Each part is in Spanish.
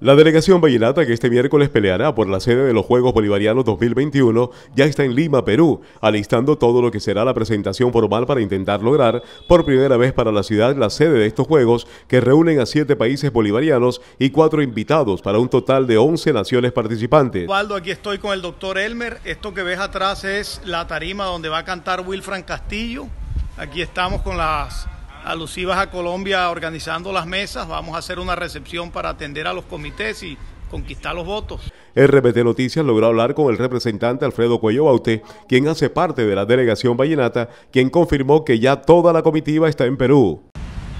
La delegación vallenata que este miércoles peleará por la sede de los Juegos Bolivarianos 2021 ya está en Lima, Perú, alistando todo lo que será la presentación formal para intentar lograr por primera vez para la ciudad la sede de estos Juegos que reúnen a siete países bolivarianos y cuatro invitados para un total de 11 naciones participantes. Waldo, aquí estoy con el doctor Elmer. Esto que ves atrás es la tarima donde va a cantar Wilfran Castillo. Aquí estamos con las alusivas a Colombia organizando las mesas. Vamos a hacer una recepción para atender a los comités y conquistar los votos. RPT Noticias logró hablar con el representante Alfredo Cuello Baute, quien hace parte de la delegación vallenata, quien confirmó que ya toda la comitiva está en Perú.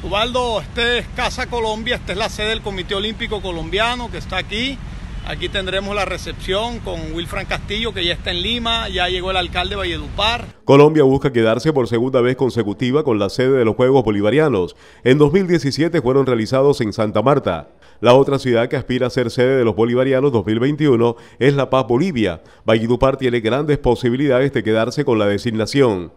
Ubaldo, este es Casa Colombia, esta es la sede del Comité Olímpico Colombiano que está aquí. Aquí tendremos la recepción con Wilfran Castillo, que ya está en Lima, ya llegó el alcalde Valledupar. Colombia busca quedarse por segunda vez consecutiva con la sede de los Juegos Bolivarianos. En 2017 fueron realizados en Santa Marta. La otra ciudad que aspira a ser sede de los Bolivarianos 2021 es La Paz, Bolivia. Valledupar tiene grandes posibilidades de quedarse con la designación.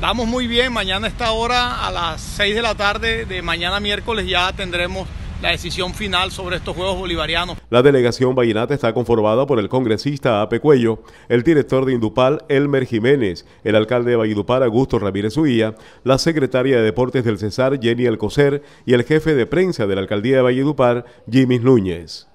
Vamos muy bien, mañana a esta hora, a las 6 de la tarde de mañana miércoles ya tendremos la decisión final sobre estos Juegos Bolivarianos. La delegación vallenata está conformada por el congresista Ape Cuello, el director de Indupal, Elmer Jiménez, el alcalde de Valledupar, Augusto Ramírez Uía, la secretaria de Deportes del Cesar, Jenny Alcocer, y el jefe de prensa de la alcaldía de Valledupar, Jimis Núñez.